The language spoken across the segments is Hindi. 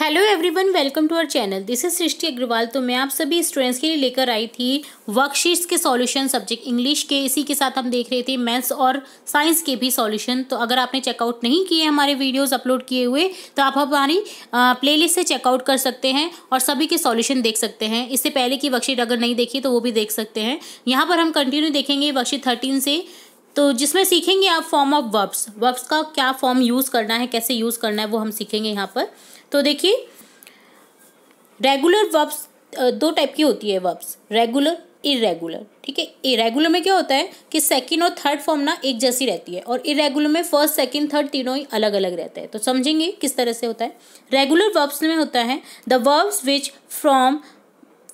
hello everyone welcome to our channel this is Srishti Agarwal तो मैं आप सभी स्टूडेंट्स के लिए लेकर आई थी वर्कशीट्स के सॉल्यूशन सब्जेक्ट इंग्लिश के इसी के साथ हम देख रहे थे मैथ्स और साइंस के भी सॉल्यूशन तो अगर आपने चेकआउट नहीं किए हमारे वीडियोस अपलोड किए हुए तो आप हमारी लिस्ट से चेकआउट कर सकते हैं और सभी के सॉल्यूशन देख सकते हैं इससे पहले की वर्कशीट अगर नहीं देखी तो वो भी देख सकते हैं यहाँ पर हम कंटिन्यू देखेंगे वर्कशीट थर्टीन से तो जिसमें सीखेंगे आप फॉर्म ऑफ वर्ब्स वर्ब्स का क्या फॉर्म यूज़ करना है कैसे यूज़ करना है वो हम सीखेंगे यहाँ पर तो देखिए रेगुलर वर्ब्स दो टाइप की होती है वर्ब्स रेगुलर इरेगुलर ठीक है इरेगुलर में क्या होता है कि सेकंड और थर्ड फॉर्म ना एक जैसी रहती है और इरेगुलर में फर्स्ट सेकंड थर्ड तीनों ही अलग अलग रहते हैं तो समझेंगे किस तरह से होता है रेगुलर वर्ब्स में होता है the verbs which from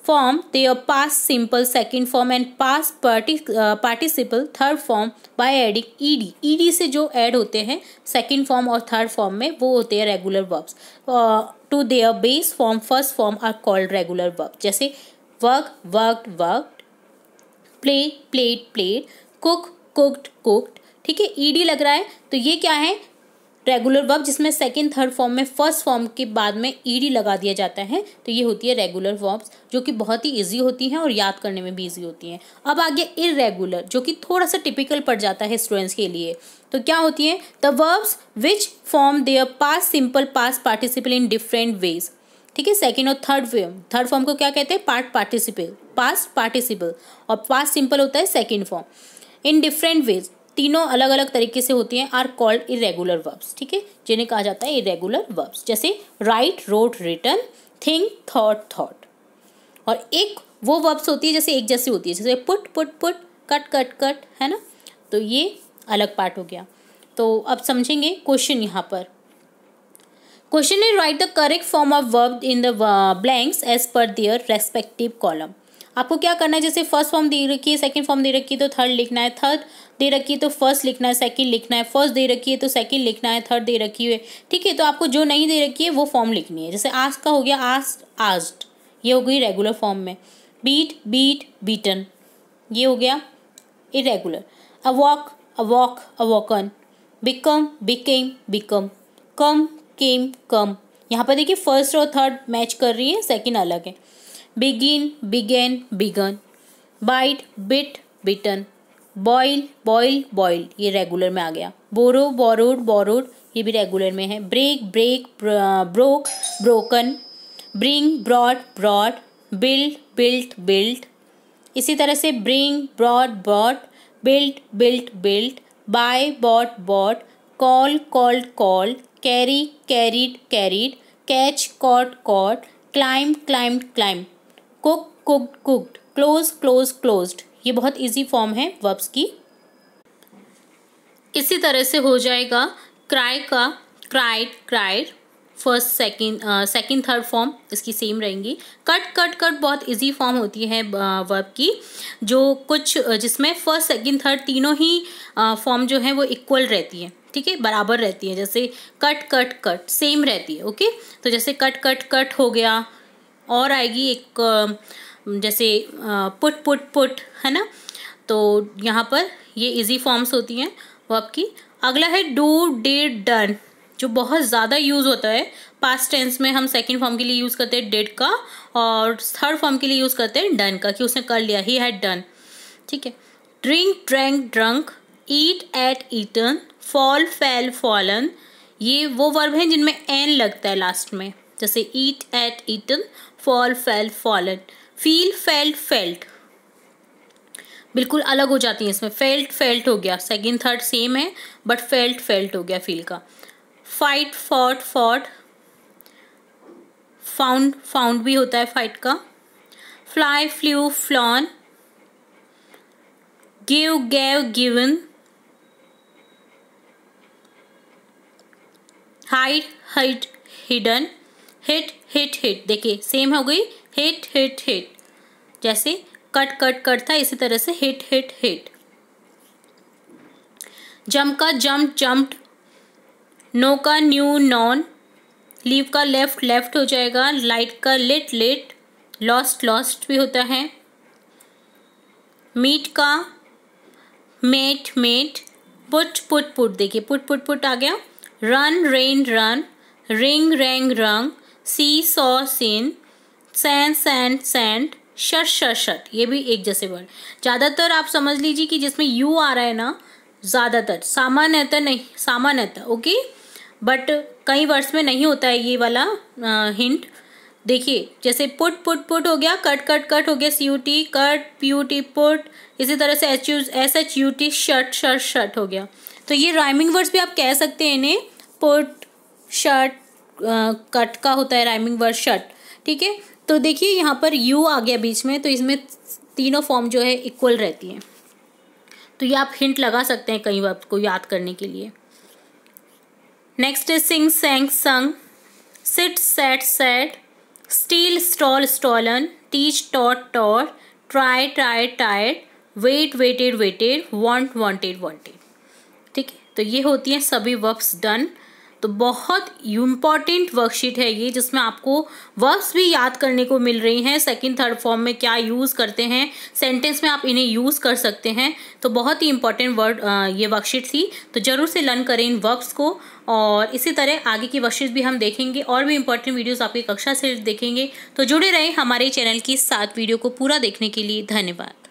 form their past simple second form and past parti, uh, participle third form by adding ed ed से जो add होते हैं second form और third form में वो होते हैं regular verbs uh, to their base form first form are called regular verb जैसे work worked worked play played played cook cooked cooked ठीक है ईडी लग रहा है तो ये क्या है रेगुलर वर्ब जिसमें सेकेंड थर्ड फॉर्म में फर्स्ट फॉर्म के बाद में ईडी लगा दिया जाता है तो ये होती है रेगुलर फॉर्म्स जो कि बहुत ही ईजी होती हैं और याद करने में भी ईजी होती हैं अब आ गया इरेगुलर जो कि थोड़ा सा टिपिकल पड़ जाता है स्टूडेंट्स के लिए तो क्या होती है the verbs which form a past simple past participle in different ways ठीक है सेकेंड और थर्ड फॉर्म थर्ड फॉर्म को क्या कहते हैं पार्ट पार्टिसिपल पास पार्टिसिपल और पास सिंपल होता है second form in different ways तीनों अलग अलग तरीके से होती हैं आर कॉल्ड इरेगुलर वर्ब्स ठीक है जिन्हें कहा जाता है इरेगुलर वर्ब्स जैसे write wrote written think thought thought और एक वो वर्ब्स होती है जैसे एक जैसी होती है जैसे put put put cut cut cut है ना तो ये अलग पार्ट हो गया तो अब समझेंगे क्वेश्चन यहाँ पर question is write the correct form of verb in the blanks as per their respective column आपको क्या करना है जैसे फर्स्ट फॉर्म दे रखी है सेकंड फॉर्म दे रखी है तो थर्ड लिखना है थर्ड दे रखी है तो फर्स्ट लिखना है सेकंड लिखना है फर्स्ट दे रखी है तो सेकंड लिखना है थर्ड दे रखी है ठीक है तो आपको जो नहीं दे रखी है वो फॉर्म लिखनी है जैसे आस्ट का हो गया आस्ट आस्ट ये हो गई रेगुलर फॉर्म में बीट बीट बीटन ये हो गया irregular a walk a walk awoken become became become come came come यहाँ पर देखिए फर्स्ट और थर्ड मैच कर रही है सेकेंड अलग है begin began begun bite bit bitten boil boil boiled ये रेगुलर में आ गया बोरो बोरोड बोरोड ये भी रेगुलर में है break break broke broken bring brought brought build built built इसी तरह से bring brought brought built built built buy bought bought call called called carry carried carried catch caught caught climb climb climb cook cook cooked close close closed ये बहुत इजी फॉर्म है वर्ब्स की इसी तरह से हो जाएगा क्राई का cried cried first second second third form इसकी सेम रहेंगी कट कट कट बहुत इजी फॉर्म होती है वर्ब uh, की जो कुछ uh, जिसमें फर्स्ट सेकंड थर्ड तीनों ही फॉर्म uh, जो है वो इक्वल रहती है ठीक है बराबर रहती है जैसे कट कट कट सेम रहती है ओके तो जैसे कट कट कट हो गया और आएगी एक जैसे पुट पुट पुट है ना तो यहाँ पर ये इजी फॉर्म्स होती हैं वो आपकी अगला है डू डेड डन जो बहुत ज़्यादा यूज़ होता है पास्ट टेंस में हम सेकंड फॉर्म के लिए यूज़ करते हैं डेड का और थर्ड फॉर्म के लिए यूज़ करते हैं डन का कि उसने कर लिया ही हैड डन ठीक है drink drunk drunk eat ate eaten fall fell fallen ये वो वर्ब हैं जिनमें एन लगता है लास्ट में जैसे eat ate eaten fall fell fallen feel felt felt बिल्कुल अलग हो जाती है इसमें फेल्ट फेल्ट हो गया सेकेंड थर्ड सेम है बट फेल्ट फेल्ट हो गया फील का fight fought fought found found भी होता है फाइट का fly flew flown give gave given hide hide hidden hit hit hit देखिए सेम हो गई हिट हिट हिट जैसे कट कट कट था इसी तरह से हिट हिट हिट जम का जम्प जम्प्ट नो का न्यू नॉन लीव का लेफ्ट लेफ्ट हो जाएगा लाइट का लिट लिट लॉस्ट लॉस्ट भी होता है मीट का met met put put put देखिए पुट पुट पुट आ गया run ran run ring rang rung see saw seen send send sent shut shut shut ये भी एक जैसे वर्ड ज़्यादातर आप समझ लीजिए कि जिसमें यू आ रहा है ना ज़्यादातर सामान्यतः नहीं सामान्यतः ओके बट कई वर्ड्स में नहीं होता है ये वाला आ, हिंट देखिए जैसे पुट पुट पुट हो गया कट कट कट हो गया C U T cut P U T put इसी तरह से H U S H U T shirt shirt shirt हो गया तो ये राइमिंग वर्ड्स भी आप कह सकते हैं इन्हें पुट शर्ट कट का होता है राइमिंग वर्ड शर्ट ठीक है तो देखिए यहाँ पर यू आ गया बीच में तो इसमें तीनों फॉर्म जो है इक्वल रहती हैं तो ये आप हिंट लगा सकते हैं कहीं को याद करने के लिए next is sing sang sung sit sat sat steal stole stolen teach taught taught try try टाइड wait waited waited want wanted wanted ठीक है तो ये होती हैं सभी वर्ब्स डन तो बहुत इम्पॉर्टेंट वर्कशीट है ये जिसमें आपको वर्ब्स भी याद करने को मिल रही हैं सेकंड थर्ड फॉर्म में क्या यूज़ करते हैं सेंटेंस में आप इन्हें यूज़ कर सकते हैं तो बहुत ही इम्पॉर्टेंट वर्ड ये वर्कशीट थी तो ज़रूर से लर्न करें इन वर्ब्स को और इसी तरह आगे की वर्कशीट भी हम देखेंगे और भी इम्पॉर्टेंट वीडियोज आपकी कक्षा से देखेंगे तो जुड़े रहें हमारे चैनल की सात वीडियो को पूरा देखने के लिए धन्यवाद